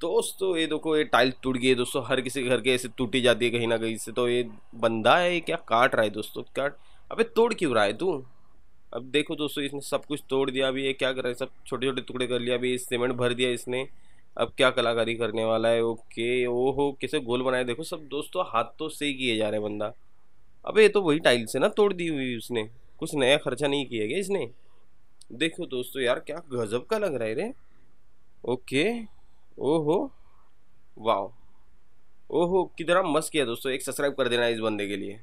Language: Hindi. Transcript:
दोस्तों ये देखो ये टाइल टूट गई है दोस्तों हर किसी घर के ऐसे टूटी जाती है कहीं ना कहीं से तो ये बंदा है ये क्या काट रहा है दोस्तों काट अबे तोड़ क्यों रहा है तू अब देखो दोस्तों इसने सब कुछ तोड़ दिया अभी ये क्या कर रहा है सब छोटे छोटे टुकड़े कर लिया अभी सीमेंट भर दिया इसने अब क्या कलाकारी करने वाला है ओके ओ हो कैसे गोल बनाए देखो सब दोस्तों हाथों से ही किए जा रहे बंदा अब ये तो वही टाइल से ना तोड़ दी हुई उसने कुछ नया खर्चा नहीं किया गया इसने देखो दोस्तों यार क्या गजब का लग रहा है रे ओके ओहो वाह ओहो कितना मस्त किया दोस्तों एक सब्सक्राइब कर देना इस बंदे के लिए